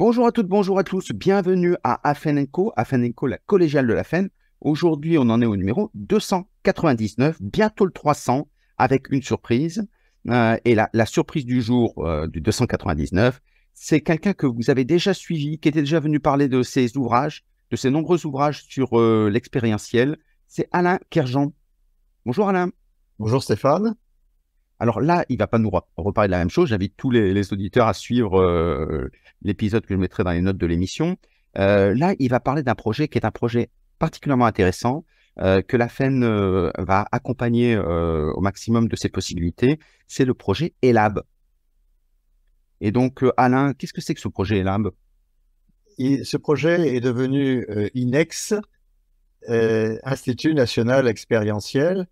Bonjour à toutes, bonjour à tous, bienvenue à Afenenco, Afenenco, la collégiale de la FEN. Aujourd'hui, on en est au numéro 299, bientôt le 300, avec une surprise. Euh, et la, surprise du jour euh, du 299, c'est quelqu'un que vous avez déjà suivi, qui était déjà venu parler de ses ouvrages, de ses nombreux ouvrages sur euh, l'expérientiel. C'est Alain Kerjan. Bonjour Alain. Bonjour Stéphane. Alors là, il ne va pas nous reparler de la même chose. J'invite tous les, auditeurs à suivre euh, l'épisode que je mettrai dans les notes de l'émission. Euh, là, il va parler d'un projet qui est un projet particulièrement intéressant euh, que la FEN va accompagner au maximum de ses possibilités. C'est le projet ELAB. Et donc, Alain, qu'est-ce que c'est que ce projet ELAB Ce projet est devenu INEX, Institut National Expérientiel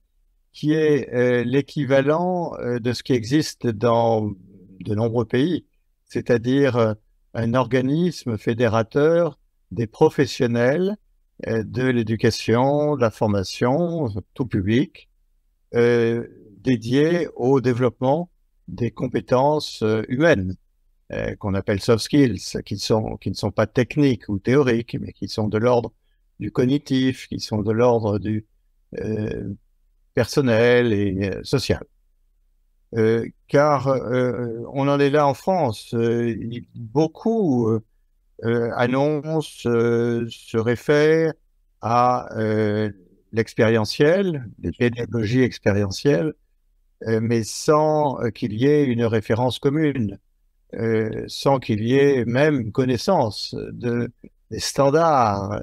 qui est euh, l'équivalent euh, de ce qui existe dans de nombreux pays, c'est-à-dire euh, un organisme fédérateur des professionnels de l'éducation, de la formation, tout public, dédié au développement des compétences humaines, qu'on appelle soft skills, qui, ne sont pas techniques ou théoriques, mais qui sont de l'ordre du cognitif, qui sont de l'ordre du, personnel et euh, social, euh, car euh, on en est là en France. beaucoup annoncent, se réfèrent à l'expérientiel, les pédagogies expérientielles, mais sans qu'il y ait une référence commune, sans qu'il y ait même connaissance de, des standards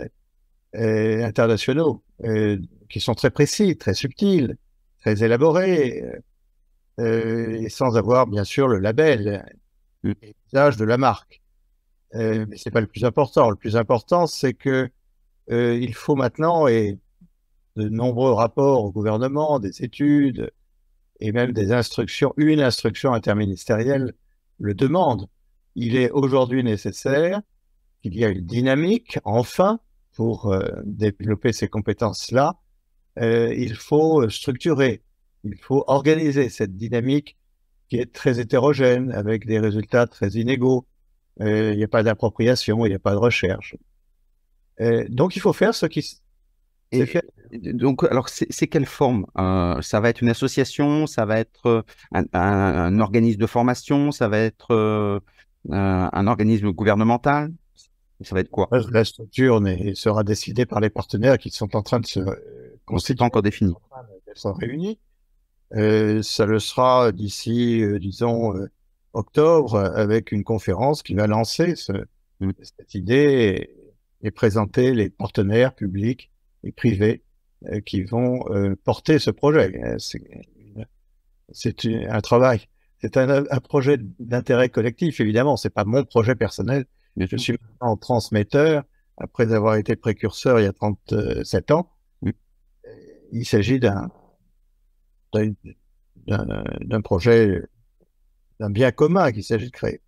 internationaux. Euh, qui sont très précis, très subtils, très élaborés, euh, euh et sans avoir bien sûr le label, l'usage de la marque. Euh, mais ce n'est pas le plus important. Le plus important, c'est que euh, il faut maintenant, et de nombreux rapports au gouvernement, des études, et même des instructions, une instruction interministérielle le demande. Il est aujourd'hui nécessaire qu'il y ait une dynamique, enfin, pour euh, développer ces compétences-là, euh, il faut euh, structurer, il faut organiser cette dynamique qui est très hétérogène, avec des résultats très inégaux. Il n'y a pas d'appropriation, il n'y a pas de recherche. donc il faut faire ce qui... fait. donc, alors, c'est quelle forme Ça va être une association, ça va être un organisme de formation, ça va être un organisme gouvernemental ça va être quoi La structure sera décidée par les partenaires qui sont en train de se constituer. Euh, encore défini. sont réunis. Euh, ça le sera d'ici, euh, disons, euh, octobre, avec une conférence qui va lancer cette idée et, présenter les partenaires publics et privés qui vont porter ce projet. C'est un travail. C'est un, projet d'intérêt collectif, évidemment. C'est pas mon projet personnel je suis en transmetteur, après avoir été précurseur il y a 37 ans. Euh, il s'agit d'un d'un projet, d'un bien commun qu'il s'agit de créer.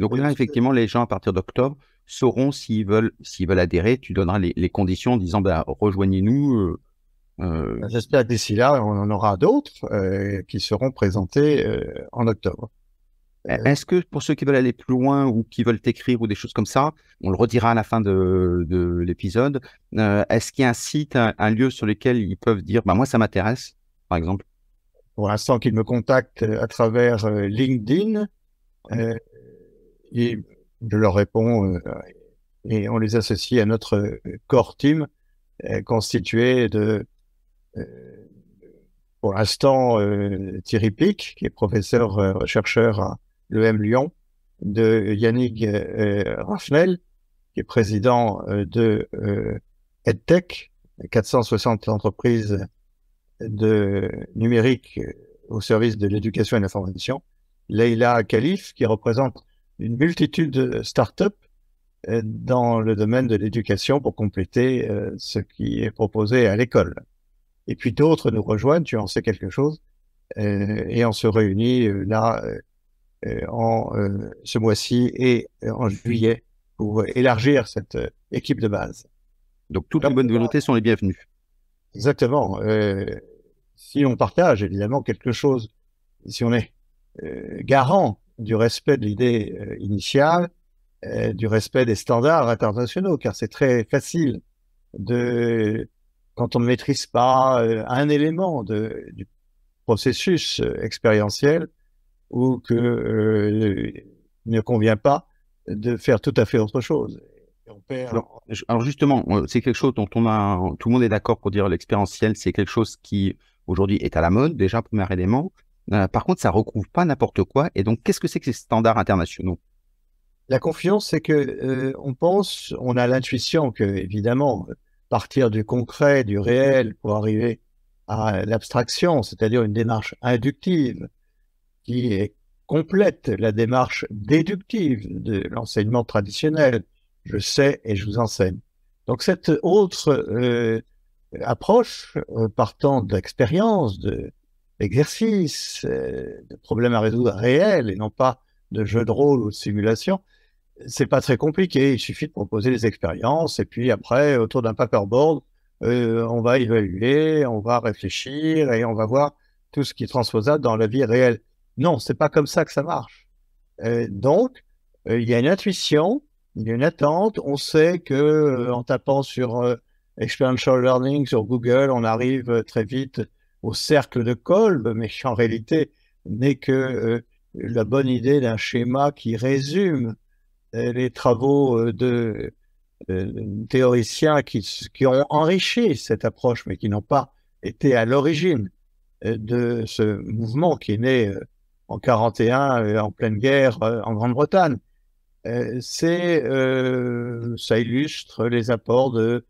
Donc là, effectivement, les gens à partir d'octobre sauront s'ils veulent, s'ils veulent adhérer. Tu donneras les, conditions en disant bah, rejoignez-nous. Euh, euh. J'espère d'ici là, on en aura d'autres qui seront présentés en octobre. Est-ce que pour ceux qui veulent aller plus loin ou qui veulent écrire ou des choses comme ça, on le redira à la fin de, l'épisode, euh, est-ce qu'il y a un site, un, lieu sur lequel ils peuvent dire bah, Moi, ça m'intéresse, par exemple Pour l'instant, qu'ils me contactent euh, à travers euh, LinkedIn et je leur réponds et on les associe à notre core team constitué de pour l'instant, Thierry Pic, qui est professeur chercheur à, le M Lyon, de Yannick euh, euh, Rafnel, qui est président euh, de EdTech, 460 entreprises de numérique au service de l'éducation et de l'information. Leila Khalif, qui représente une multitude de startups dans le domaine de l'éducation pour compléter ce qui est proposé à l'école. Et puis d'autres nous rejoignent, tu en sais quelque chose, et on se réunit là euh, en euh, ce mois-ci et euh, en juillet pour élargir cette équipe de base. Donc toutes les bonnes volontés sont les bienvenues. Exactement. si on partage évidemment quelque chose, si on est garant du respect de l'idée initiale, du respect des standards internationaux, car c'est très facile de, quand on ne maîtrise pas un élément de, du processus expérientiel, ou qu'il euh, ne convient pas de faire tout à fait autre chose. alors, justement, c'est quelque chose dont tout le monde est d'accord pour dire l'expérientiel, c'est quelque chose qui aujourd'hui est à la mode déjà, premier élément. Euh, par contre, ça recouvre pas n'importe quoi. Et donc, qu'est-ce que c'est que ces standards internationaux La confiance, c'est que euh, on pense, on a l'intuition que évidemment partir du concret, du réel, pour arriver à l'abstraction, c'est-à-dire une démarche inductive, qui complète la démarche déductive de l'enseignement traditionnel. Je sais et je vous enseigne. Donc cette autre euh, approche, euh, partant d'expérience, d'exercices, euh, de problèmes à résoudre réels et non pas de jeux de rôle ou de simulation, c'est pas très compliqué. Il suffit de proposer des expériences et puis après, autour d'un paperboard, on va évaluer, on va réfléchir et on va voir tout ce qui est transposable dans la vie réelle. Non, c'est pas comme ça que ça marche. Euh, donc, euh, il y a une intuition, il y a une attente. On sait que euh, en tapant sur experiential learning sur Google, on arrive très vite au cercle de Kolb, mais en réalité n'est que la bonne idée d'un schéma qui résume les travaux de théoriciens qui, qui ont enrichi cette approche, mais qui n'ont pas été à l'origine de ce mouvement qui est né en 41, euh, en pleine guerre euh, en Grande-Bretagne. Euh, c'est, ça illustre les apports de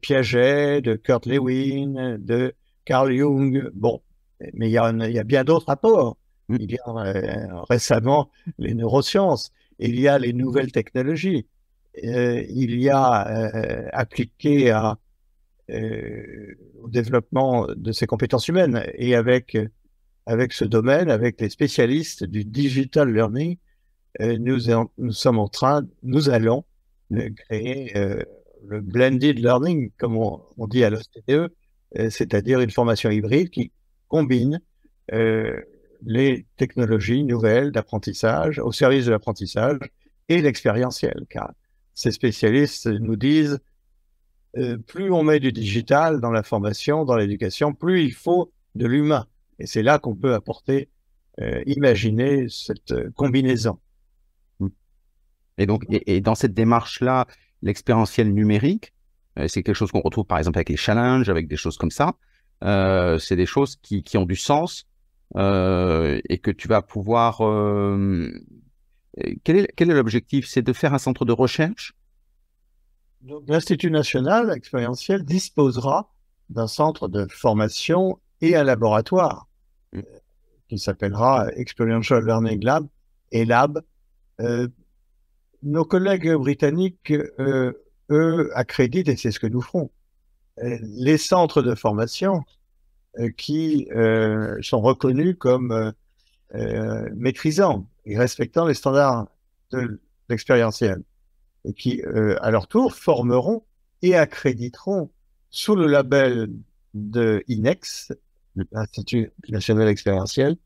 Piaget, de Kurt Lewin, de Carl Jung. Bon, mais il y a, bien d'autres apports. Mm. Il y a récemment les neurosciences, il y a les nouvelles technologies, il y a appliqué à, au développement de ces compétences humaines et avec avec ce domaine, avec les spécialistes du digital learning, euh, nous, nous, sommes en train, nous allons créer euh, le blended learning, comme on, dit à l'OCDE, euh, c'est-à-dire une formation hybride qui combine les technologies nouvelles d'apprentissage au service de l'apprentissage et l'expérientiel, car ces spécialistes nous disent plus on met du digital dans la formation, dans l'éducation, plus il faut de l'humain. Et c'est là qu'on peut apporter, euh, imaginer cette euh, combinaison. Mmh. Et donc, et, dans cette démarche-là, l'expérientiel numérique, euh, c'est quelque chose qu'on retrouve par exemple avec les challenges, avec des choses comme ça. c'est des choses qui, ont du sens et que tu vas pouvoir. quel est quel est l'objectif C'est de faire un centre de recherche L'Institut national expérientiel disposera d'un centre de formation et un laboratoire euh, qui s'appellera Experiential Learning Lab et Lab. Euh, nos collègues britanniques, euh, eux, accréditent, et c'est ce que nous ferons, les centres de formation qui sont reconnus comme maîtrisants et respectant les standards de l'expérientiel, et qui, à leur tour, formeront et accréditeront sous le label de INEX l'Institut national expérientiel,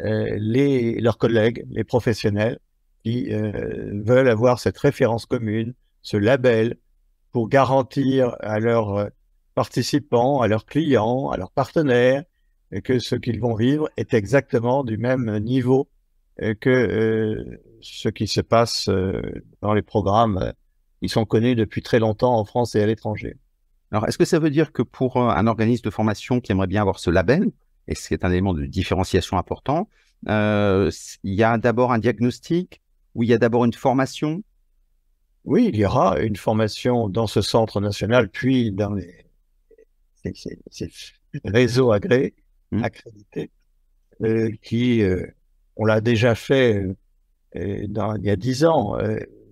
euh, les, leurs collègues, les professionnels qui euh, veulent avoir cette référence commune, ce label, pour garantir à leurs euh, participants, à leurs clients, à leurs partenaires, que ce qu'ils vont vivre est exactement du même niveau que ce qui se passe dans les programmes qui sont connus depuis très longtemps en France et à l'étranger. Alors, est-ce que ça veut dire que pour euh, un organisme de formation qui aimerait bien avoir ce label, et c'est un élément de différenciation important, euh, il y a d'abord un diagnostic ou il y a d'abord une formation Oui, il y aura une formation dans ce centre national, puis dans les, réseaux agréés, mmh. accrédités, euh, qui, on l'a déjà fait il y a dix ans,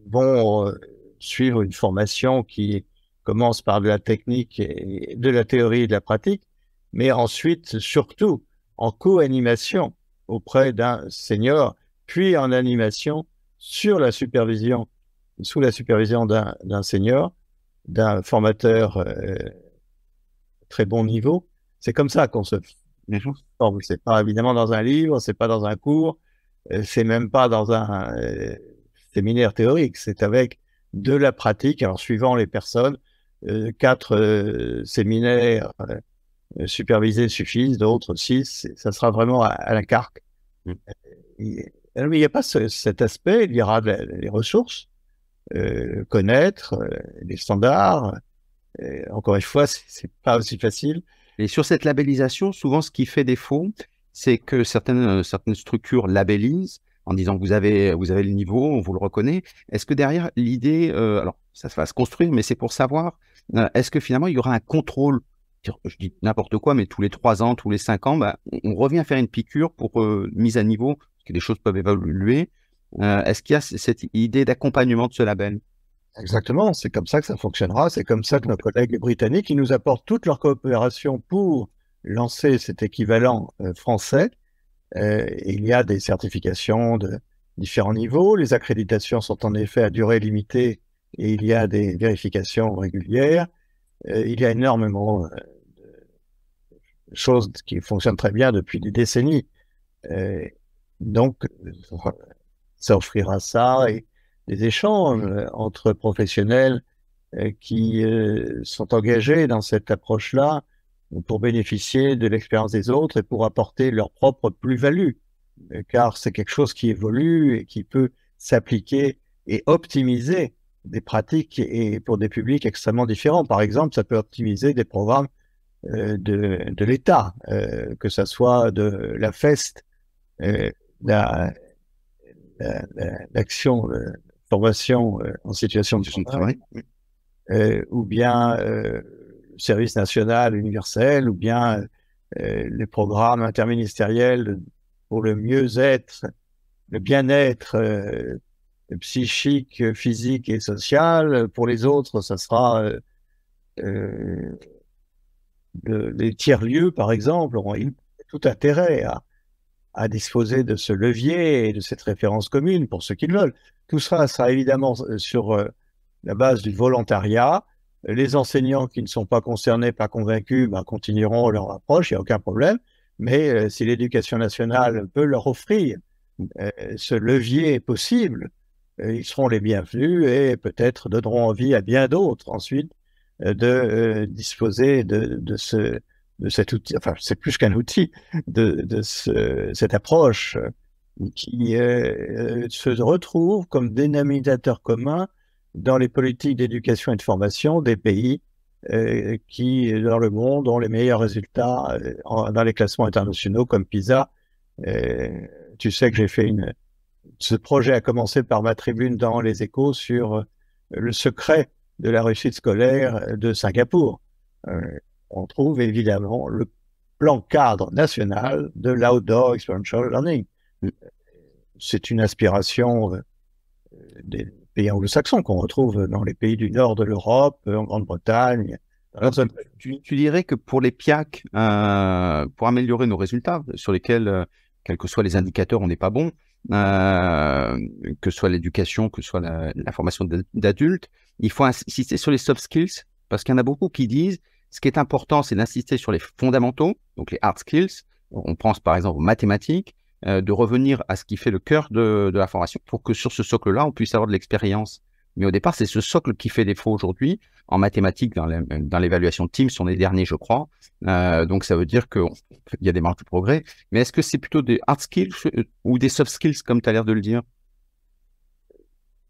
vont suivre une formation qui est commence par de la technique, et de la théorie et de la pratique, mais ensuite, surtout, en co-animation auprès d'un senior, puis en animation sur la supervision, sous la supervision d'un senior, d'un formateur euh, très bon niveau. C'est comme ça qu'on se forme. C'est pas évidemment dans un livre, c'est pas dans un cours, euh, c'est même pas dans un euh, séminaire théorique. C'est avec de la pratique, alors suivant les personnes, euh, quatre euh, séminaires euh, supervisés suffisent, d'autres six. Ça sera vraiment à, la carte. Mmh. il n'y a pas cet aspect, il y aura les ressources, connaître les standards. encore une fois, c'est pas aussi facile. Et sur cette labellisation, souvent, ce qui fait défaut, c'est que certaines, certaines structures labellisent, en disant vous avez, vous avez le niveau, on vous le reconnaît. Est-ce que derrière l'idée, euh, alors ça va se construire, mais c'est pour savoir, euh, est-ce que finalement il y aura un contrôle je dis n'importe quoi, mais tous les trois ans, tous les cinq ans, bah, on revient faire une piqûre pour euh, mise à niveau, parce que les choses peuvent évoluer. Est-ce qu'il y a cette idée d'accompagnement de ce label Exactement, c'est comme ça que ça fonctionnera. C'est comme ça que nos collègues britanniques, ils nous apportent toute leur coopération pour lancer cet équivalent français euh, il y a des certifications de différents niveaux. Les accréditations sont en effet à durée limitée et il y a des vérifications régulières. Euh, il y a énormément euh, de choses qui fonctionnent très bien depuis des décennies. donc, ça offrira ça et des échanges entre professionnels qui sont engagés dans cette approche-là pour bénéficier de l'expérience des autres et pour apporter leur propre plus-value, car c'est quelque chose qui évolue et qui peut s'appliquer et optimiser des pratiques et pour des publics extrêmement différents. Par exemple, ça peut optimiser des programmes euh, de, de l'État, euh, que ce soit de la FEST, euh, l'action la, formation en situation de, de travail, ou bien service national universel ou bien euh, les programmes interministériels pour le mieux-être, le bien-être euh, psychique, physique et social. Pour les autres, ça sera euh, les tiers-lieux, par exemple, auront tout intérêt à, disposer de ce levier et de cette référence commune pour ce qu'ils veulent. Tout ça sera évidemment sur la base du volontariat, les enseignants qui ne sont pas concernés, pas convaincus, ben, continueront leur approche, il n'y a aucun problème. Mais euh, si l'éducation nationale peut leur offrir euh, ce levier possible, euh, ils seront les bienvenus et peut-être donneront envie à bien d'autres ensuite de disposer de, ce, de cet outil, enfin c'est plus qu'un outil, de, cette approche qui se retrouve comme dénominateur commun dans les politiques d'éducation et de formation des pays euh, qui, dans le monde, ont les meilleurs résultats euh, dans les classements internationaux comme PISA. Euh, tu sais que j'ai fait une... Ce projet a commencé par ma tribune dans les échos sur le secret de la réussite scolaire de Singapour. on trouve évidemment le plan cadre national de l'outdoor experiential learning. C'est une aspiration des, pays anglo-saxons qu'on retrouve dans les pays du nord de l'Europe, euh, en Grande-Bretagne. Tu, dirais que pour les PIAC, euh, pour améliorer nos résultats, sur lesquels, euh, quels que soient les indicateurs, on n'est pas bon, que ce soit l'éducation, que ce soit la, la formation d'adultes, il faut insister sur les soft skills, parce qu'il y en a beaucoup qui disent, ce qui est important, c'est d'insister sur les fondamentaux, donc les hard skills, on pense par exemple aux mathématiques, euh, de revenir à ce qui fait le cœur de, la formation pour que sur ce socle-là, on puisse avoir de l'expérience. Mais au départ, c'est ce socle qui fait défaut aujourd'hui. En mathématiques, dans l'évaluation Teams, on les derniers, je crois. Euh, donc, ça veut dire qu'il y a des marques de progrès. Mais est-ce que c'est plutôt des hard skills euh, ou des soft skills, comme tu as l'air de le dire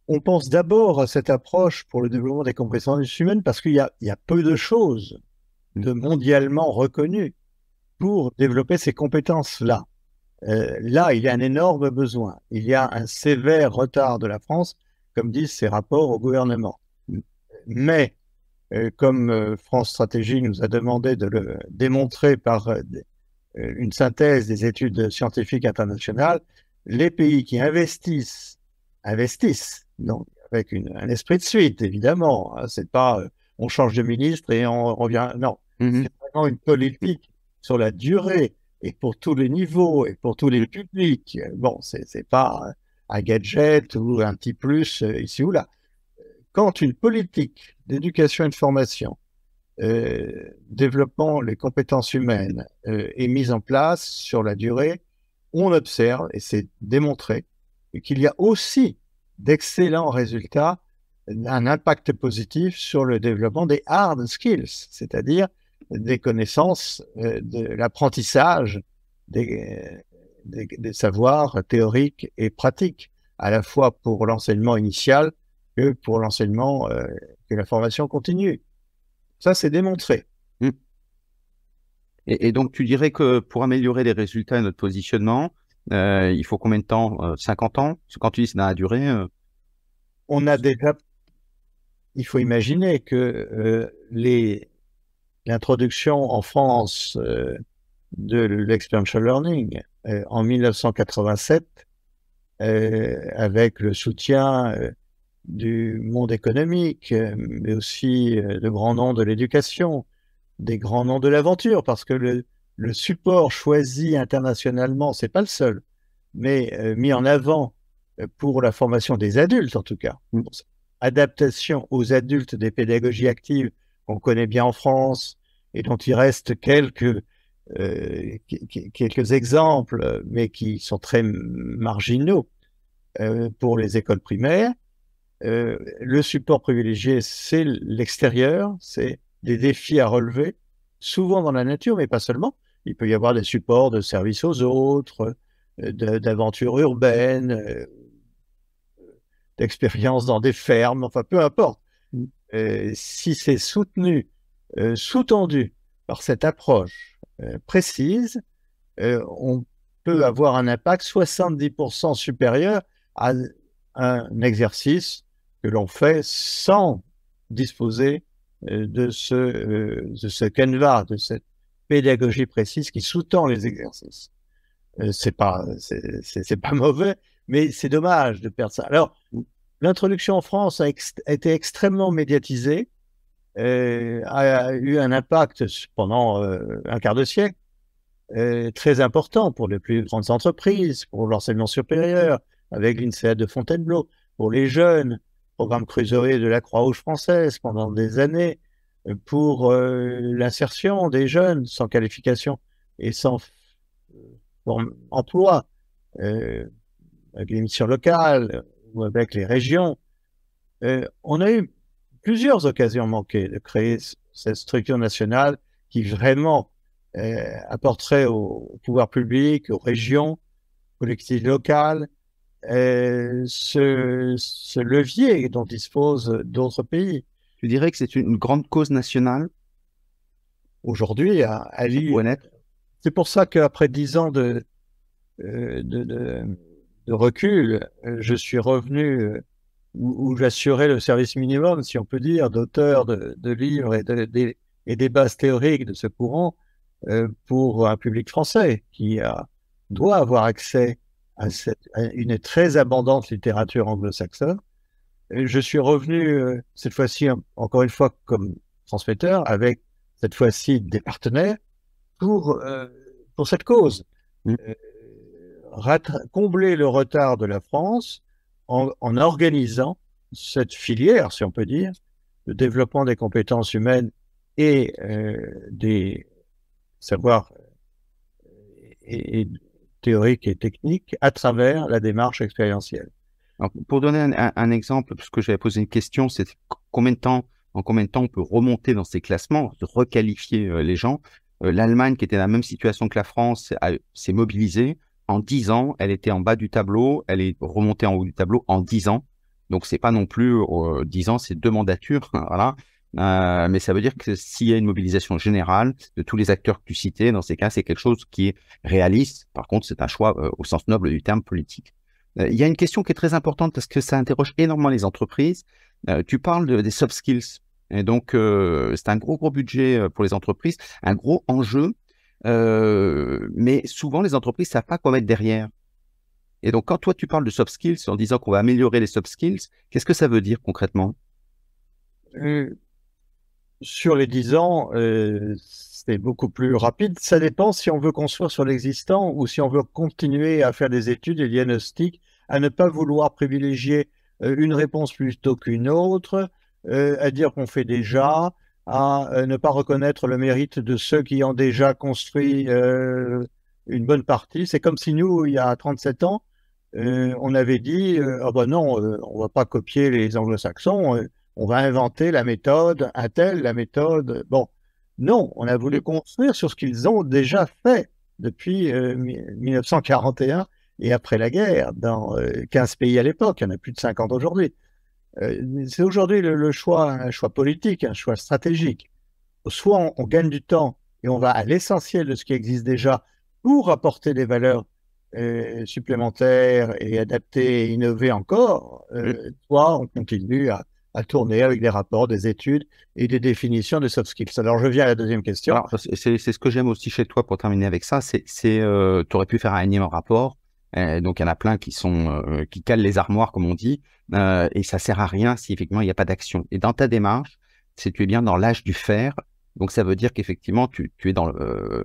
On pense d'abord à cette approche pour le développement des compétences humaines parce qu'il y, y, a peu de choses de mmh. mondialement reconnues pour développer ces compétences-là. Euh, là, il y a un énorme besoin. Il y a un sévère retard de la France, comme disent ses rapports au gouvernement. Mais, euh, comme euh, France Stratégie nous a demandé de le démontrer par une synthèse des études scientifiques internationales, les pays qui investissent, investissent, donc avec un esprit de suite, évidemment. Hein, c'est pas on change de ministre et on revient. Non, mm-hmm. c'est vraiment une politique sur la durée et pour tous les niveaux et pour tous les publics. Bon, c'est n'est pas un gadget ou un petit plus euh, ici ou là. Quand une politique d'éducation et de formation euh, développant les compétences humaines euh, est mise en place sur la durée, on observe, et c'est démontré, qu'il y a aussi d'excellents résultats, un impact positif sur le développement des hard skills, c'est-à-dire des connaissances, euh, de l'apprentissage des, des, savoirs théoriques et pratiques, à la fois pour l'enseignement initial que pour l'enseignement, et euh, que la formation continue. Ça, c'est démontré. Mmh. Et, donc, tu dirais que pour améliorer les résultats et notre positionnement, euh, il faut combien de temps 50 ans Quand tu dis que ça a duré On a déjà. Il faut imaginer que les l'introduction en France euh, de l'experiential learning euh, en 1987 euh, avec le soutien du monde économique, mais aussi de grands noms de l'éducation, des grands noms de l'aventure, parce que le, le, support choisi internationalement, c'est pas le seul, mais mis en avant pour la formation des adultes en tout cas, mm. adaptation aux adultes des pédagogies actives qu'on connaît bien en France et dont il reste quelques, euh, quelques exemples, mais qui sont très marginaux euh, pour les écoles primaires. Euh, le support privilégié, c'est l'extérieur, c'est des défis à relever, souvent dans la nature, mais pas seulement. Il peut y avoir des supports de services aux autres, d'aventures urbaines, d'expériences dans des fermes, enfin peu importe. Euh, si c'est soutenu, euh, sous-tendu par cette approche euh, précise, on peut avoir un impact 70% supérieur à un exercice que l'on fait sans disposer de ce, de ce canevas, de cette pédagogie précise qui sous-tend les exercices. C'est pas, c'est pas mauvais, mais c'est dommage de perdre ça. Alors, L'introduction en France a, été extrêmement médiatisée, euh, a eu un impact pendant euh, un quart de siècle euh, très important pour les plus grandes entreprises, pour l'enseignement supérieur, avec l'INSEAD de Fontainebleau, pour les jeunes, programme cruiserie de la Croix-Rouge française pendant des années, pour l'insertion des jeunes sans qualification et sans emploi, avec l'émission locale, ou avec les régions. Euh, on a eu plusieurs occasions manquées de créer cette structure nationale qui vraiment euh, apporterait au, pouvoir public, aux régions, aux collectivités locales, euh, ce, levier dont disposent d'autres pays. Je dirais que c'est une grande cause nationale aujourd'hui à, à C'est pour ça qu'après dix ans de, de recul, je suis revenu où, j'assurais le service minimum, si on peut dire, d'auteur de, livres et, et, des bases théoriques de ce courant euh, pour un public français qui doit avoir accès à, une très abondante littérature anglo-saxonne. Je suis revenu euh, cette fois-ci, encore une fois, comme transmetteur, avec cette fois-ci des partenaires pour, euh, pour cette cause. Mmh combler le retard de la France en, organisant cette filière, si on peut dire, le développement des compétences humaines et euh, des savoirs euh, théoriques et techniques à travers la démarche expérientielle. pour donner un, exemple exemple, puisque j'avais posé une question, c'est combien de temps, en combien de temps on peut remonter dans ces classements, requalifier euh, les gens. L'Allemagne, qui était dans la même situation que la France, s'est mobilisée en 10 ans, elle était en bas du tableau, elle est remontée en haut du tableau en 10 ans. Donc c'est pas non plus euh, dix 10 ans, c'est deux mandatures, voilà. Euh, mais ça veut dire que s'il y a une mobilisation générale de tous les acteurs que tu citais, dans ces cas, c'est quelque chose qui est réaliste. Par contre, c'est un choix euh, au sens noble du terme politique. Il y a une question qui est très importante parce que ça interroge énormément les entreprises. tu parles des soft skills. Et donc, c'est un gros, gros budget pour les entreprises, un gros enjeu euh, mais souvent, les entreprises ne savent pas quoi mettre derrière. Et donc, quand toi, tu parles de soft skills en disant qu'on va améliorer les soft skills, qu'est-ce que ça veut dire concrètement euh, Sur les 10 ans, euh, c'est beaucoup plus rapide. Ça dépend si on veut construire sur l'existant ou si on veut continuer à faire des études et diagnostics, à ne pas vouloir privilégier une réponse plutôt qu'une autre, à dire qu'on fait déjà, à euh, ne pas reconnaître le mérite de ceux qui ont déjà construit euh, une bonne partie. C'est comme si nous, il y a 37 ans, euh, on avait dit ah ben non, on va pas copier les anglo-saxons, on va inventer la méthode, un tel, la méthode. Bon, non, on a voulu construire sur ce qu'ils ont déjà fait depuis 1941 et après la guerre, dans 15 pays à l'époque, il y en a plus de 50 aujourd'hui. Euh, c'est aujourd'hui le, choix, un choix politique, un choix stratégique. Soit on, gagne du temps et on va à l'essentiel de ce qui existe déjà pour apporter des valeurs euh, supplémentaires et adapter et innover encore, euh, soit on continue à, tourner avec des rapports, des études et des définitions de soft skills. Alors je viens à la deuxième question. C'est ce que j'aime aussi chez toi pour terminer avec ça, c'est que tu aurais pu faire un énième rapport, euh, donc il y en a plein qui sont euh, qui calent les armoires comme on dit, euh, et ça sert à rien si effectivement il n'y a pas d'action. Et dans ta démarche, si tu es bien dans l'âge du fer Donc ça veut dire qu'effectivement tu, tu es dans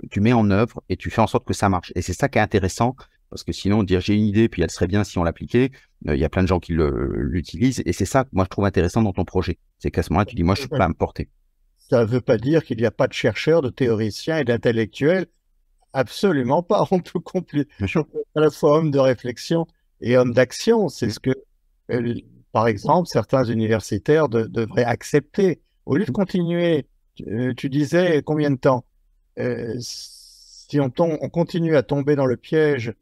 tu mets en œuvre et tu fais en sorte que ça marche. Et c'est ça qui est intéressant parce que sinon dire j'ai une idée puis elle serait bien si on l'appliquait, il y a plein de gens qui l'utilisent et c'est ça que moi je trouve intéressant dans ton projet. C'est qu'à ce moment-là tu dis moi je suis pas porter. Ça ne veut pas dire qu'il n'y a pas de chercheurs, de théoriciens et d'intellectuels Absolument pas. On peut être à la fois homme de réflexion et homme d'action. C'est mm. ce que, euh, par exemple, certains universitaires devraient accepter. Au lieu de mm. continuer, euh, tu, disais combien de temps euh, Si on, continue à tomber dans le piège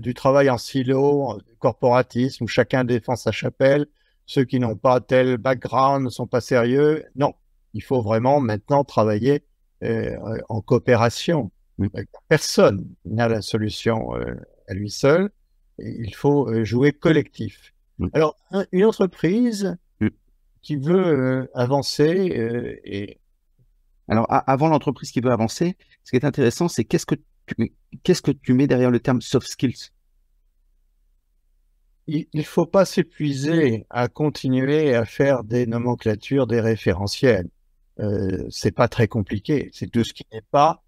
du travail en silo, du corporatisme, où chacun défend sa chapelle, ceux qui n'ont pas tel background ne sont pas sérieux. Non, il faut vraiment maintenant travailler en coopération. Personne n'a la solution euh, à lui seul. Il faut euh, jouer collectif. Alors, une entreprise qui veut euh, avancer et... Alors, avant l'entreprise qui veut avancer, ce qui est intéressant, c'est qu'est-ce que tu, qu'est-ce que tu mets derrière le terme soft skills il ne faut pas s'épuiser à continuer à faire des nomenclatures, des référentiels. Ce n'est pas très compliqué. C'est tout ce qui n'est pas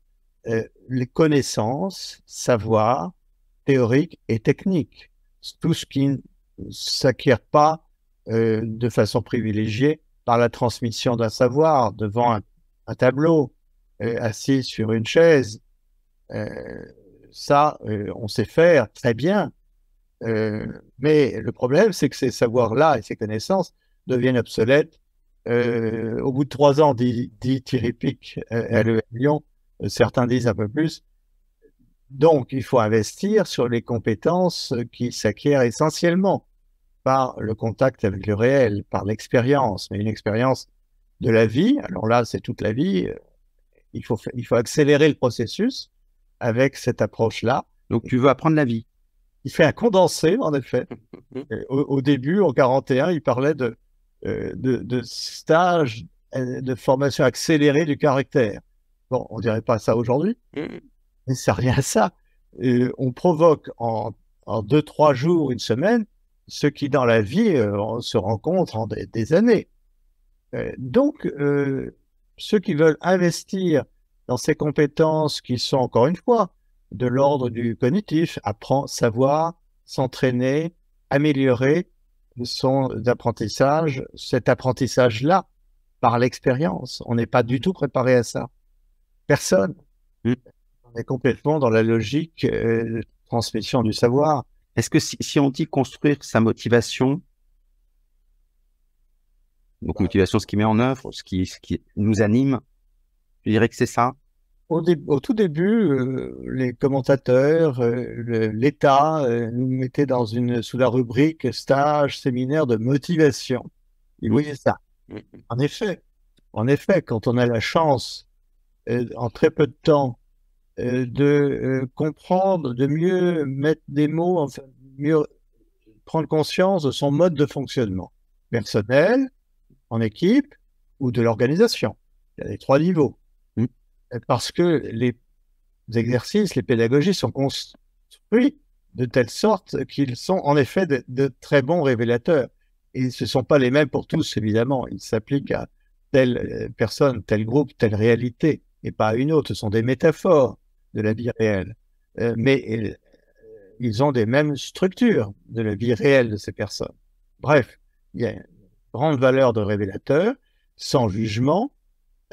euh, les connaissances, savoir théoriques et techniques, Tout ce qui ne s'acquiert pas euh, de façon privilégiée par la transmission d'un savoir devant un, tableau, euh, assis sur une chaise. ça, on sait faire très bien. mais le problème, c'est que ces savoirs-là et ces connaissances deviennent obsolètes au bout de trois ans, dit, Thierry Pic à Lyon, certains disent un peu plus. Donc, il faut investir sur les compétences qui s'acquièrent essentiellement par le contact avec le réel, par l'expérience, mais une expérience de la vie. Alors là, c'est toute la vie. Euh, il faut, il faut accélérer le processus avec cette approche-là. Donc, tu veux apprendre la vie. Il fait un condensé, en effet. au, début, en 41, il parlait de, euh, de, de stage euh, de formation accélérée du caractère. Bon, on dirait pas ça aujourd'hui, mmh. mais ça rien à ça. on provoque en, deux, trois jours, une semaine, ce qui dans la vie euh, se rencontre en des, années. Euh, donc, euh, ceux qui veulent investir dans ces compétences qui sont encore une fois de l'ordre du cognitif, apprendre, savoir, s'entraîner, améliorer son apprentissage, cet apprentissage-là par l'expérience. On n'est pas du tout préparé à ça. Personne. Mmh. On est complètement dans la logique de euh, transmission du savoir. Est-ce que si, on dit construire sa motivation, donc ah. motivation, ce qui met en œuvre, ce qui, nous anime, je dirais que c'est ça au, tout début, euh, les commentateurs, euh, l'État nous mettaient dans une, sous la rubrique stage, séminaire de motivation. Ils voyaient ça. En effet, en effet, quand on a la chance euh, en très peu de temps, euh, de euh, comprendre, de mieux mettre des mots, enfin, mieux prendre conscience de son mode de fonctionnement personnel, en équipe ou de l'organisation. Il y a les trois niveaux. Mm. Parce que les exercices, les pédagogies sont construits de telle sorte qu'ils sont en effet de, très bons révélateurs. Et ce ne sont pas les mêmes pour tous, évidemment. Ils s'appliquent à telle personne, tel groupe, telle réalité et pas une autre. Ce sont des métaphores de la vie réelle. Euh, mais euh, ils, ont des mêmes structures de la vie réelle de ces personnes. Bref, il y a une grande valeur de révélateur, sans jugement,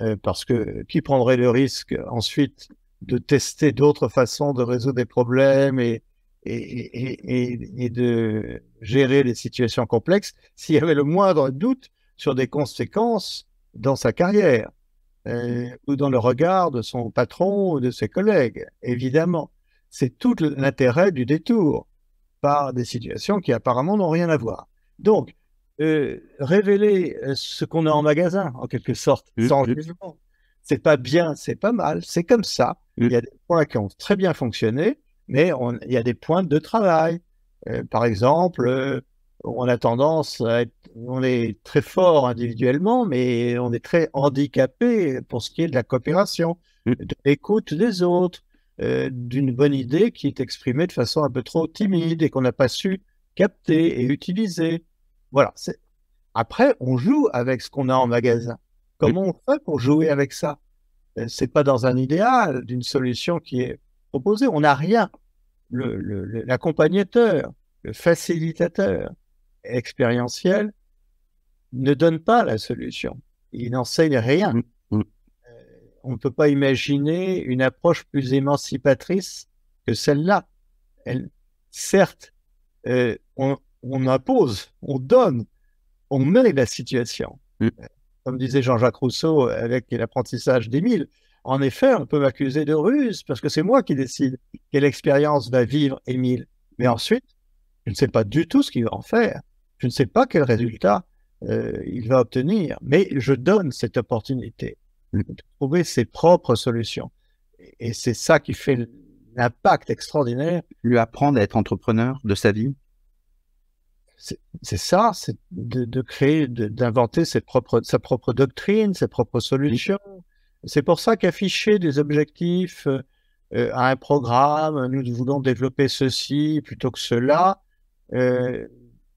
euh, parce que qui prendrait le risque ensuite de tester d'autres façons de résoudre des problèmes et, et de gérer les situations complexes s'il y avait le moindre doute sur des conséquences dans sa carrière euh, ou dans le regard de son patron ou de ses collègues, évidemment. C'est tout l'intérêt du détour par des situations qui apparemment n'ont rien à voir. Donc, euh, révéler euh, ce qu'on a en magasin, en quelque sorte, sans c'est pas bien, c'est pas mal, c'est comme ça. Il y a des points qui ont très bien fonctionné, mais il y a des points de travail. par exemple, on a tendance à être, on est très fort individuellement, mais on est très handicapé pour ce qui est de la coopération, mm. de l'écoute des autres, euh, d'une bonne idée qui est exprimée de façon un peu trop timide et qu'on n'a pas su capter et utiliser. Voilà. Après, on joue avec ce qu'on a en magasin. Comment on fait pour jouer avec ça euh, C'est pas dans un idéal d'une solution qui est proposée. On n'a rien. L'accompagnateur, le facilitateur, expérientiel ne donne pas la solution. Il n'enseigne rien. Mm, mm. Euh, on ne peut pas imaginer une approche plus émancipatrice que celle-là. Elle, certes, euh, on, impose, on donne, on met la situation. Mm. Euh, comme disait Jean-Jacques Rousseau avec l'apprentissage d'Émile, en effet, on peut m'accuser de ruse parce que c'est moi qui décide quelle expérience va vivre Émile. Mais ensuite, je ne sais pas du tout ce qu'il va en faire. Je ne sais pas quel résultat euh, il va obtenir, mais je donne cette opportunité de trouver ses propres solutions. Et c'est ça qui fait l'impact extraordinaire. Lui apprendre à être entrepreneur de sa vie c'est ça, c'est de, créer, d'inventer sa propre doctrine, ses propres solutions. C'est pour ça qu'afficher des objectifs euh, à un programme, nous voulons développer ceci plutôt que cela, euh,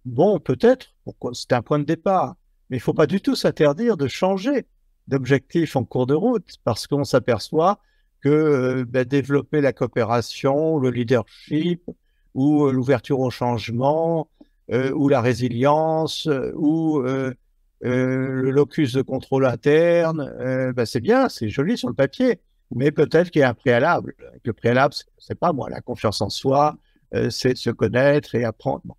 Bon, peut-être, c'est un point de départ, mais il ne faut pas du tout s'interdire de changer d'objectif en cours de route parce qu'on s'aperçoit que euh, ben, développer la coopération, le leadership ou euh, l'ouverture au changement euh, ou la résilience ou le locus de contrôle interne, ben, c'est bien, c'est joli sur le papier, mais peut-être qu'il y a un préalable. Le préalable, c'est pas moi, la confiance en soi, c'est se connaître et apprendre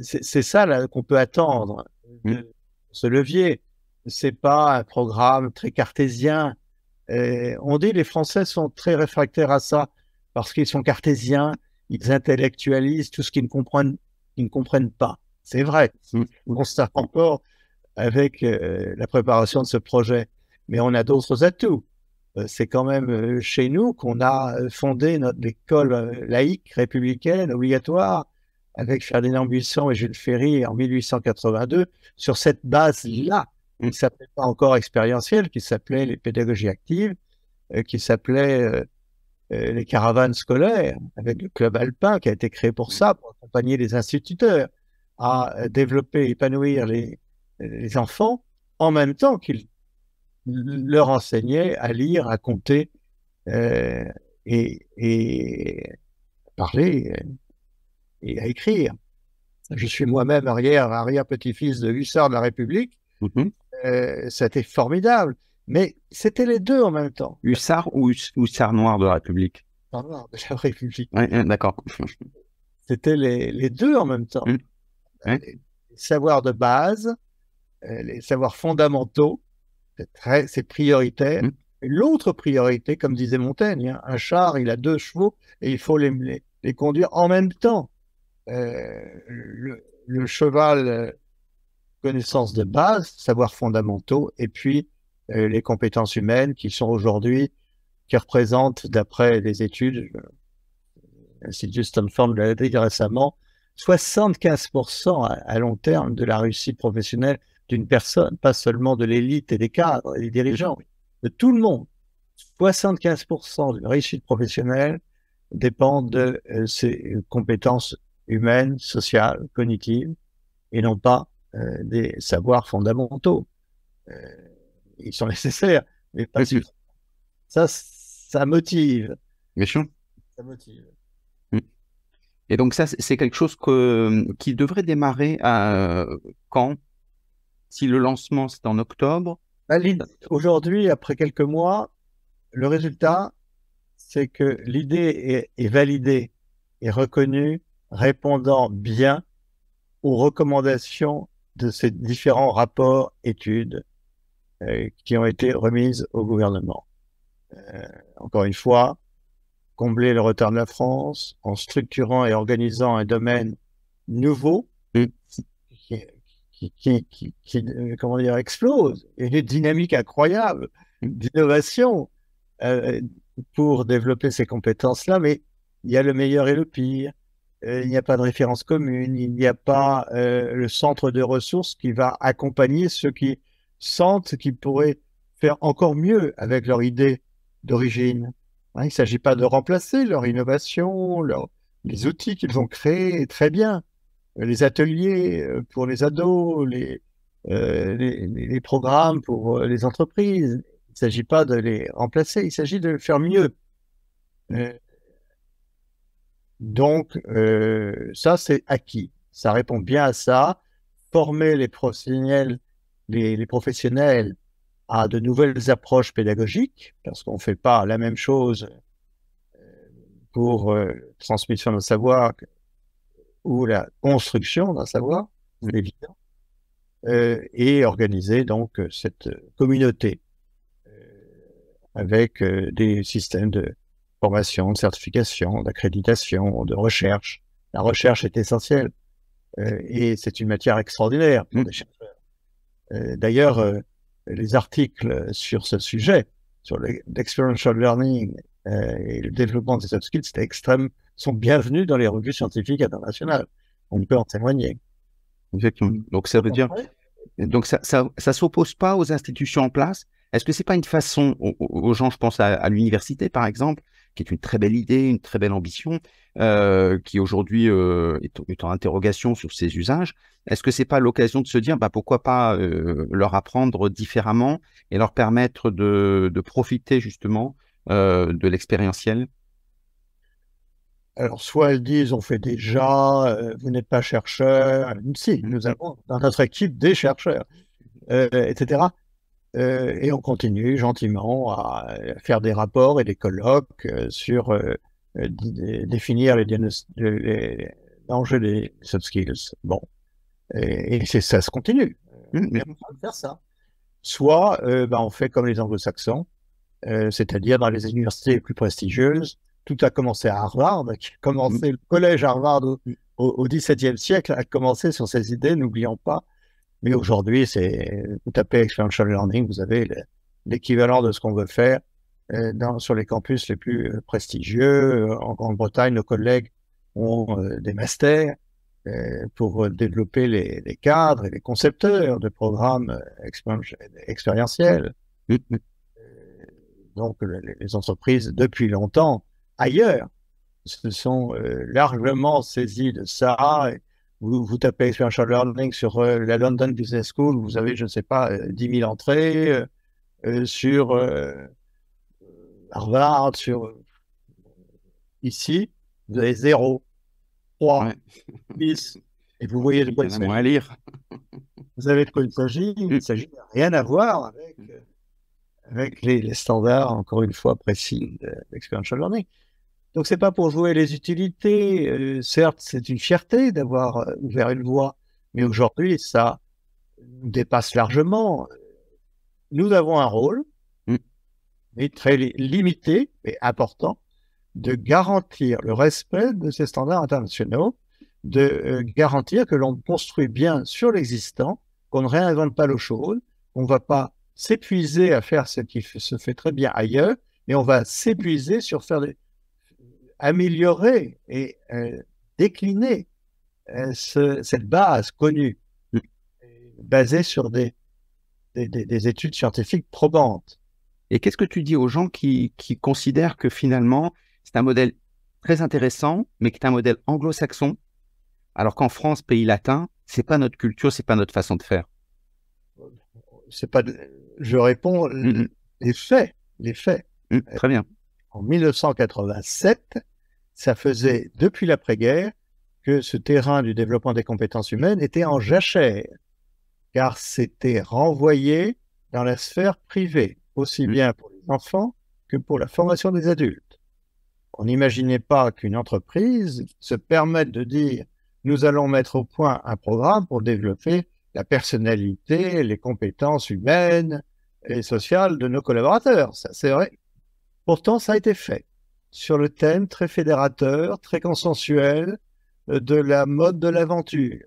c'est ça qu'on peut attendre, mmh. ce levier. C'est pas un programme très cartésien. on dit les Français sont très réfractaires à ça parce qu'ils sont cartésiens, ils intellectualisent tout ce qu'ils ne comprennent, ne comprennent pas. C'est vrai. Mmh. On constate encore avec euh, la préparation de ce projet. Mais on a d'autres atouts. Euh, c'est quand même euh, chez nous qu'on a fondé notre école laïque, républicaine, obligatoire, avec Ferdinand Buisson et Jules Ferry en 1882 sur cette base-là, qui ne s'appelait pas encore expérientielle, qui s'appelait les pédagogies actives, euh, qui s'appelait euh, euh, les caravanes scolaires, avec le club alpin qui a été créé pour ça, pour accompagner les instituteurs à développer, épanouir les, enfants, en même temps qu'ils leur enseignaient à lire, à compter et, et parler et à écrire. Je suis moi-même arrière, arrière petit-fils de hussard de la République. c'était mm-hmm. euh, formidable. Mais c'était les deux en même temps. Hussard ou hussard noir de la République Hussard noir de la République. d'accord. C'était les, les, deux en même temps. Mm. Euh, Savoir Les savoirs de base, euh, les savoirs fondamentaux, c'est prioritaire. Mm. L'autre priorité, comme disait Montaigne, hein, un char, il a deux chevaux et il faut les, les conduire en même temps. Euh, le, cheval, euh, connaissance de base, savoirs fondamentaux, et puis euh, les compétences humaines qui sont aujourd'hui, qui représentent, d'après les études, c'est forme de l'a dit récemment, 75% à, long terme de la réussite professionnelle d'une personne, pas seulement de l'élite et des cadres et des dirigeants, de tout le monde. 75% de la réussite professionnelle dépend de ces compétences humaines, sociales, cognitives, et non pas euh, des savoirs fondamentaux. Euh, ils sont nécessaires, mais pas suffisants. Ça, ça motive. suis Ça motive. Mmh. Et donc ça, c'est quelque chose que, qui devrait démarrer à, quand Si le lancement, c'est en octobre bah, Aujourd'hui, après quelques mois, le résultat, c'est que l'idée est, est, validée et reconnue répondant bien aux recommandations de ces différents rapports, études euh, qui ont été remises au gouvernement. Euh, encore une fois, combler le retard de la France en structurant et organisant un domaine nouveau qui, qui, qui, qui comment dire, explose, une dynamique incroyable d'innovation euh, pour développer ces compétences-là, mais il y a le meilleur et le pire. Euh, il n'y a pas de référence commune, il n'y a pas euh, le centre de ressources qui va accompagner ceux qui sentent qu'ils pourraient faire encore mieux avec leur idée d'origine. Hein, il ne s'agit pas de remplacer leur innovation, les outils qu'ils ont créés très bien, les ateliers euh, pour les ados, les, les, programmes pour les entreprises. Il ne s'agit pas de les remplacer, il s'agit de faire mieux. Donc, euh, ça, c'est acquis. Ça répond bien à ça. Former les professionnels, les, professionnels à de nouvelles approches pédagogiques, parce qu'on ne fait pas la même chose euh, pour euh, transmission de savoir ou la construction d'un savoir, c'est évident, euh, et organiser donc cette communauté euh, avec des systèmes de, formation, de certification, d'accréditation, de recherche. La recherche est essentielle euh, et c'est une matière extraordinaire pour mmh. chercheurs. Euh, d'ailleurs, euh, les articles sur ce sujet, sur l'experiential learning et le développement des soft skills, c'est extrême, sont bienvenus dans les revues scientifiques internationales. On peut en témoigner. Mmh. Donc ça veut dire, donc ça, ça, ça s'oppose pas aux institutions en place. Est-ce que c'est pas une façon aux, gens, je pense à l'université par exemple, qui est une très belle idée, une très belle ambition, euh, qui aujourd'hui euh, est, en interrogation sur ses usages. Est-ce que c'est pas l'occasion de se dire, bah, pourquoi pas euh, leur apprendre différemment et leur permettre de, de profiter justement de l'expérientiel alors, soit elles disent, on fait déjà, vous n'êtes pas chercheur. Si, nous avons dans notre équipe des chercheurs, etc. Euh, et on continue gentiment à faire des rapports et des colloques euh, sur euh, définir les, les l'enjeu des soft skills. Bon. Et, ça se continue. Mmh. Mais on peut faire ça. Soit ben, on fait comme les anglo-saxons, c'est-à-dire dans les universités les plus prestigieuses. Tout a commencé à Harvard, mmh. le collège Harvard au XVIIe siècle a commencé sur ces idées, n'oublions pas, mais aujourd'hui, c'est vous tapez Experiential Learning, vous avez l'équivalent de ce qu'on veut faire euh, dans, sur les campus les plus euh, prestigieux. En Grande-Bretagne, nos collègues ont euh, des masters pour développer les, les, cadres et les concepteurs de programmes expérientiels. Donc, les entreprises, depuis longtemps, ailleurs, se sont largement saisies de ça et vous, vous, tapez Experiential Learning sur euh, la London Business School, vous avez, je ne sais pas, 10 euh, 000 entrées, euh, sur Harvard, sur ici, vous avez 0, 3, 10, et vous voyez de quoi il s'agit. à lire. vous savez de quoi il s'agit Il s'agit de rien à voir avec, les, standards, encore une fois, précis d'Experiential Learning. Donc c'est pas pour jouer les utilités. Euh, certes, c'est une fierté d'avoir euh, ouvert une voie, mais aujourd'hui, ça dépasse largement. Nous avons un rôle, mm. mais très limité, mais important, de garantir le respect de ces standards internationaux, de euh, garantir que l'on construit bien sur l'existant, qu'on ne réinvente pas l'eau choses, qu'on ne va pas s'épuiser à faire ce qui se fait très bien ailleurs, mais on va s'épuiser sur faire des, améliorer et euh, décliner euh, cette base connue, basée sur des, des, études scientifiques probantes. Et qu'est-ce que tu dis aux gens qui, considèrent que finalement, c'est un modèle très intéressant, mais qui est un modèle anglo-saxon, alors qu'en France, pays latin, c'est pas notre culture, c'est pas notre façon de faire. C'est pas. Je réponds les faits, les faits. Mm, très bien en 1987, ça faisait depuis l'après-guerre que ce terrain du développement des compétences humaines était en jachère, car c'était renvoyé dans la sphère privée, aussi mmh. bien pour les enfants que pour la formation des adultes. On n'imaginait pas qu'une entreprise se permette de dire nous allons mettre au point un programme pour développer la personnalité, les compétences humaines et sociales de nos collaborateurs. Ça, c'est vrai, Pourtant, ça a été fait sur le thème très fédérateur, très consensuel euh, de la mode de l'aventure.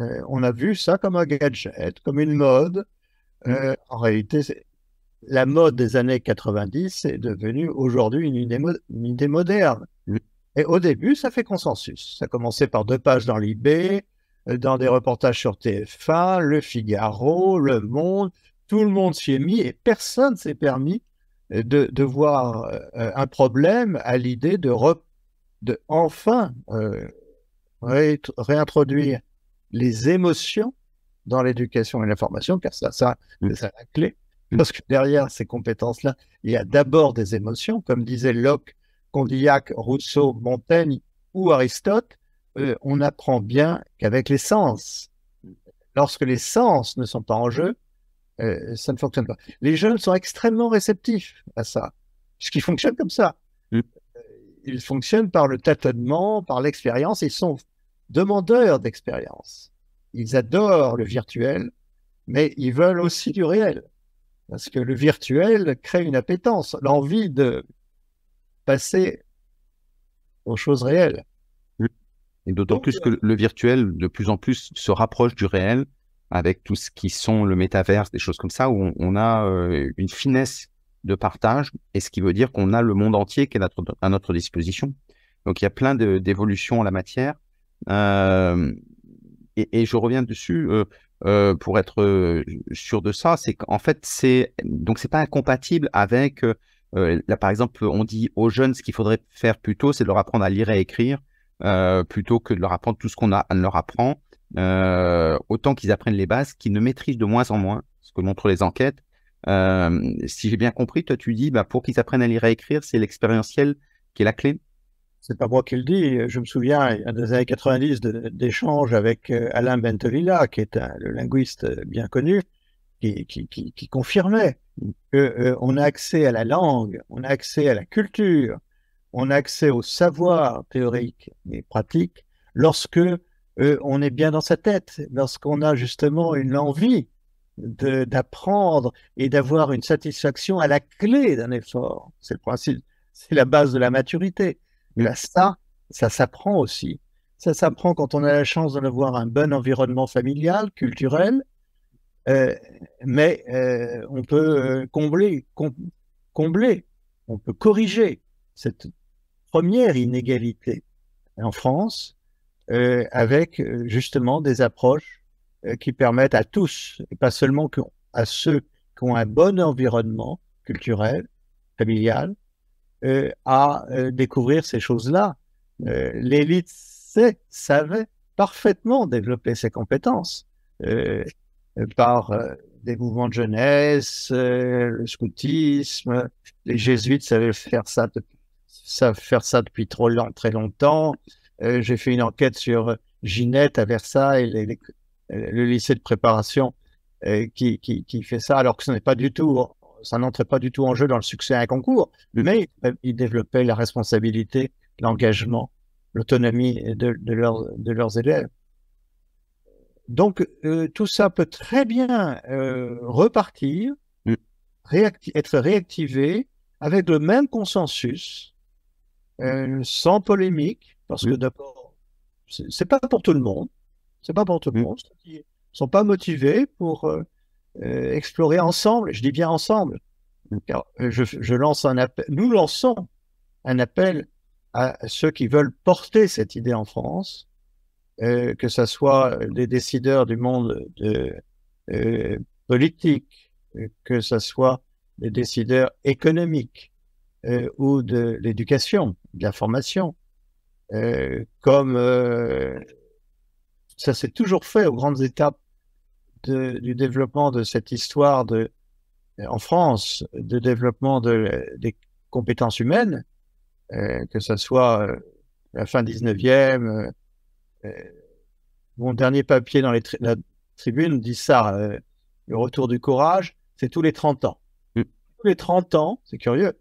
Euh, on a vu ça comme un gadget, comme une mode. Euh, en réalité, la mode des années 90 est devenue aujourd'hui une, idée moderne. Et au début, ça fait consensus. Ça commençait par deux pages dans l'IB, dans des reportages sur TF1, Le Figaro, Le Monde. Tout le monde s'y est mis et personne s'est permis de, voir euh, un problème à l'idée de, de, enfin euh, réintroduire les émotions dans l'éducation et la formation, car ça, ça mm. c'est la clé. Mm. Parce que derrière ces compétences-là, il y a d'abord des émotions, comme disait Locke, Condillac, Rousseau, Montaigne ou Aristote, euh, on apprend bien qu'avec les sens. Lorsque les sens ne sont pas en jeu, euh, ça ne fonctionne pas. Les jeunes sont extrêmement réceptifs à ça, ce qui fonctionne comme ça. Mm. Euh, ils fonctionnent par le tâtonnement, par l'expérience. Ils sont demandeurs d'expérience. Ils adorent le virtuel, mais ils veulent aussi du réel. Parce que le virtuel crée une appétence, l'envie de passer aux choses réelles. Mm. Et d'autant plus euh, que le virtuel, de plus en plus, se rapproche du réel avec tout ce qui sont le métaverse, des choses comme ça, où on, a euh, une finesse de partage, et ce qui veut dire qu'on a le monde entier qui est à notre disposition. Donc il y a plein d'évolutions en la matière. Euh, et, je reviens dessus euh, pour être sûr de ça, c'est qu'en fait, c'est donc c'est pas incompatible avec là par exemple, on dit aux jeunes ce qu'il faudrait faire plutôt, c'est de leur apprendre à lire et à écrire plutôt que de leur apprendre tout ce qu'on leur apprend. Euh, autant qu'ils apprennent les bases, qu'ils ne maîtrisent de moins en moins, ce que montrent les enquêtes. Euh, si j'ai bien compris, toi tu dis, bah, pour qu'ils apprennent à lire et à écrire, c'est l'expérientiel qui est la clé. C'est pas moi qui le dis. Je me souviens, dans les années 90, d'échanges avec euh, Alain Bentolila, qui est un, le linguiste bien connu, qui, confirmait qu'on a accès à la langue, on a accès à la culture, on a accès au savoir théorique et pratique lorsque euh, on est bien dans sa tête lorsqu'on a justement une envie d'apprendre et d'avoir une satisfaction à la clé d'un effort. C'est le principe, c'est la base de la maturité. Là, ça, ça s'apprend aussi. Ça s'apprend quand on a la chance d'avoir un bon environnement familial, culturel, euh, mais euh, on peut combler, combler, on peut corriger cette première inégalité. En France, euh, avec euh, justement des approches euh, qui permettent à tous, et pas seulement à ceux qui ont un bon environnement culturel, familial, à découvrir ces choses-là. L'élite savait parfaitement développer ses compétences par des mouvements de jeunesse, le scoutisme. Les jésuites savaient faire ça, faire ça depuis trop très longtemps. Euh, j'ai fait une enquête sur euh, Ginette à Versailles, euh, le lycée de préparation qui, fait ça, alors que ce n'est pas du tout, ça n'entrait pas du tout en jeu dans le succès à concours. Mais ils développaient la responsabilité, l'engagement, l'autonomie de, de, de, leurs élèves. Donc tout ça peut très bien repartir, mm. être réactivé avec le même consensus, sans polémique, parce mmh. que d'abord, c'est pas pour tout le monde. C'est pas pour tout le mmh. monde. monde. qui ne sont pas motivés pour euh, euh, explorer ensemble. Je dis bien ensemble. Mmh. Euh, je, lance un appel. Nous lançons un appel à ceux qui veulent porter cette idée en France, que ce soit des décideurs du monde politique, que ce soit des décideurs économiques ou de l'éducation, de la formation, euh, comme euh, ça s'est toujours fait aux grandes étapes du développement de cette histoire de, en France de développement des compétences humaines, euh, que ce soit la fin 19e. mon dernier papier dans les la tribune dit ça, le retour du courage, c'est tous les 30 ans. Mm. Tous les 30 ans, c'est curieux,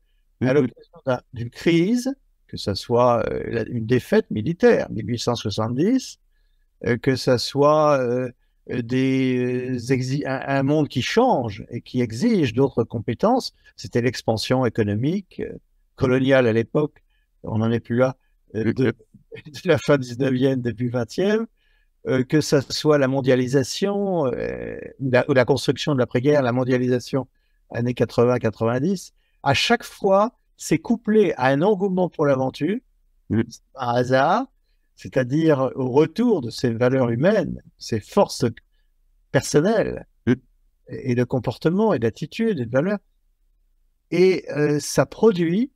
mm, à mm. l'occasion d'une crise, que ce soit euh, une défaite militaire, 1870, euh, que ce soit euh, des un, monde qui change et qui exige d'autres compétences. C'était l'expansion économique, coloniale à l'époque, on n'en est plus là, de, la fin 19e, début 20e. que ce soit la mondialisation ou la construction de l'après-guerre, la mondialisation années 80-90, à chaque fois, c'est couplé à un engouement pour l'aventure, mmh. par un hasard, c'est-à-dire au retour de ces valeurs humaines, ces forces personnelles, mmh. et de comportement, et d'attitude, et de valeur. Et euh, ça produit,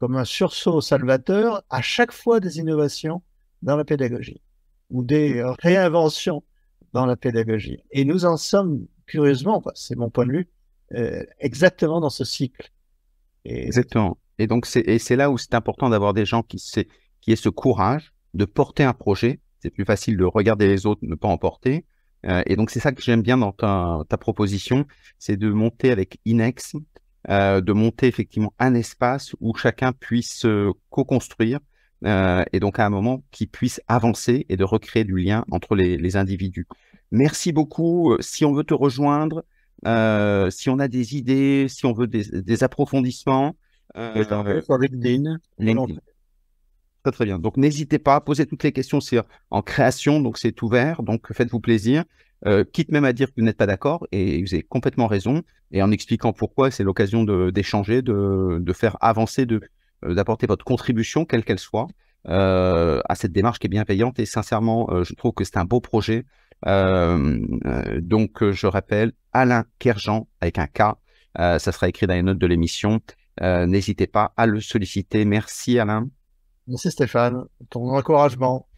comme un sursaut salvateur, à chaque fois des innovations dans la pédagogie, ou des réinventions dans la pédagogie. Et nous en sommes, curieusement, c'est mon point de vue, euh, exactement dans ce cycle. Exactement. Et donc, c'est là où c'est important d'avoir des gens qui, qui aient ce courage de porter un projet. C'est plus facile de regarder les autres, ne pas en porter. Euh, et donc, c'est ça que j'aime bien dans ta, ta proposition, c'est de monter avec Inex, euh, de monter effectivement un espace où chacun puisse euh, co-construire euh, et donc à un moment qui puisse avancer et de recréer du lien entre les, les individus. Merci beaucoup. Euh, si on veut te rejoindre, si on a des idées, si on veut des, des approfondissements, euh, sur Très très bien. Donc n'hésitez pas à poser toutes les questions. en création, donc c'est ouvert. Donc faites-vous plaisir. Euh, quitte même à dire que vous n'êtes pas d'accord, et vous avez complètement raison. Et en expliquant pourquoi, c'est l'occasion d'échanger, de, de, faire avancer, euh, d'apporter votre contribution, quelle qu'elle soit, euh, à cette démarche qui est bien payante. Et sincèrement, je trouve que c'est un beau projet. donc je rappelle, Alain Kerjan avec un K. ça sera écrit dans les notes de l'émission. Euh, n'hésitez pas à le solliciter. Merci Alain. Merci Stéphane ton encouragement.